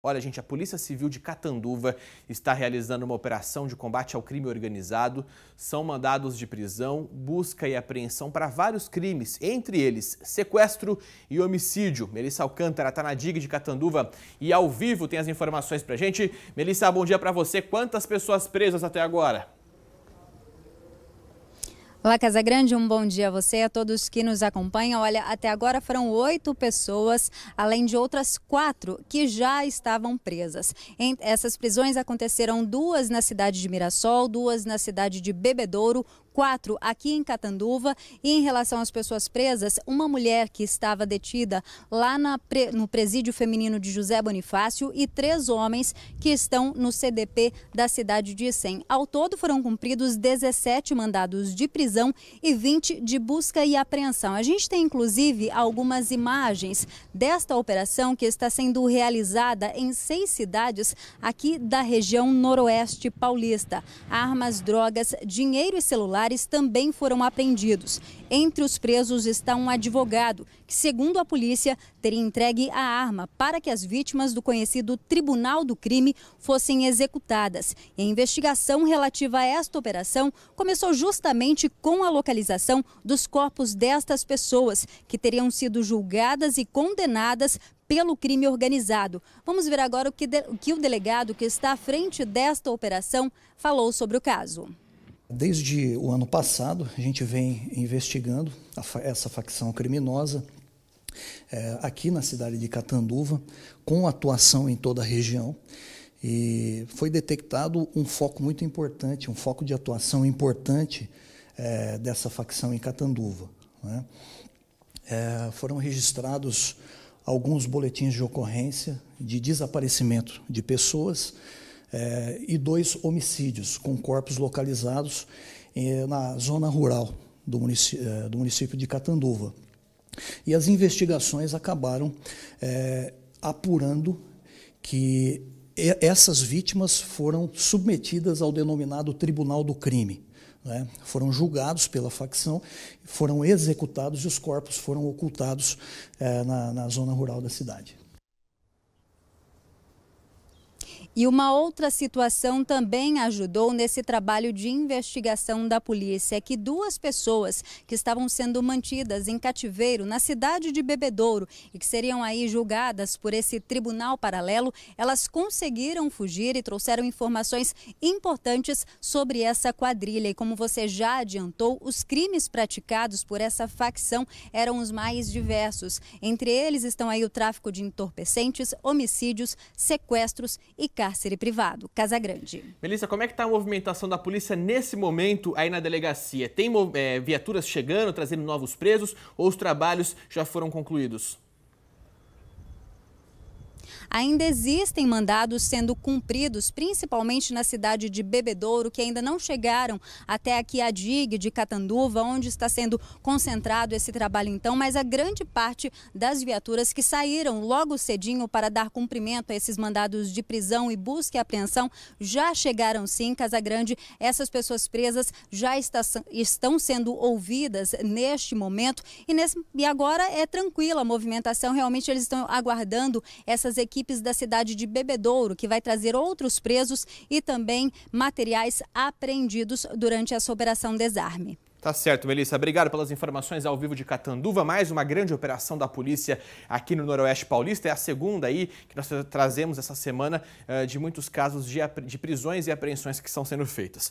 Olha, gente, a Polícia Civil de Catanduva está realizando uma operação de combate ao crime organizado. São mandados de prisão, busca e apreensão para vários crimes, entre eles sequestro e homicídio. Melissa Alcântara está na DIG de Catanduva e ao vivo tem as informações para gente. Melissa, bom dia para você. Quantas pessoas presas até agora? Olá, Casagrande, um bom dia a você e a todos que nos acompanham. Olha, até agora foram oito pessoas, além de outras quatro que já estavam presas. Essas prisões aconteceram duas na cidade de Mirassol, duas na cidade de Bebedouro, quatro aqui em Catanduva. E em relação às pessoas presas, uma mulher que estava detida lá na, no presídio feminino de José Bonifácio e três homens que estão no CDP da cidade de Icém. Ao todo foram cumpridos 17 mandados de prisão e 20 de busca e apreensão. A gente tem inclusive algumas imagens desta operação que está sendo realizada em seis cidades aqui da região noroeste paulista. Armas, drogas, dinheiro e celulares celulares também foram apreendidos. Entre os presos está um advogado, que, segundo a polícia, teria entregue a arma para que as vítimas do conhecido Tribunal do Crime fossem executadas. E a investigação relativa a esta operação começou justamente com a localização dos corpos destas pessoas, que teriam sido julgadas e condenadas pelo crime organizado. Vamos ver agora o que, de, o que, o delegado que está à frente desta operação falou sobre o caso. Desde o ano passado, a gente vem investigando essa facção criminosa é, aqui na cidade de Catanduva, com atuação em toda a região. E foi detectado um foco muito importante, um foco de atuação importante é, dessa facção em Catanduva. Né? É, foram registrados alguns boletins de ocorrência de desaparecimento de pessoas é, e dois homicídios com corpos localizados é, na zona rural do município, é, do município de Catanduva. E as investigações acabaram é, apurando que essas vítimas foram submetidas ao denominado Tribunal do Crime. Né? Foram julgados pela facção, foram executados e os corpos foram ocultados é, na, na zona rural da cidade. E uma outra situação também ajudou nesse trabalho de investigação da polícia é que duas pessoas que estavam sendo mantidas em cativeiro na cidade de Bebedouro e que seriam aí julgadas por esse tribunal paralelo, elas conseguiram fugir e trouxeram informações importantes sobre essa quadrilha. E como você já adiantou, os crimes praticados por essa facção eram os mais diversos. Entre eles estão aí o tráfico de entorpecentes, homicídios, sequestros e carros cárcere privado, Casa Grande. Melissa, como é que está a movimentação da polícia nesse momento aí na delegacia? Tem é, viaturas chegando, trazendo novos presos ou os trabalhos já foram concluídos? ainda existem mandados sendo cumpridos, principalmente na cidade de Bebedouro, que ainda não chegaram até aqui a DIG de Catanduva, onde está sendo concentrado esse trabalho então, mas a grande parte das viaturas que saíram logo cedinho para dar cumprimento a esses mandados de prisão e busca e apreensão já chegaram sim, Casa Grande. Essas pessoas presas já está, estão sendo ouvidas neste momento e, nesse, e agora é tranquila a movimentação, realmente eles estão aguardando essas equipes equipes da cidade de Bebedouro, que vai trazer outros presos e também materiais apreendidos durante essa operação desarme. Tá certo, Melissa. Obrigado pelas informações ao vivo de Catanduva. Mais uma grande operação da polícia aqui no Noroeste Paulista. É a segunda aí que nós trazemos essa semana eh, de muitos casos de prisões e apreensões que estão sendo feitas.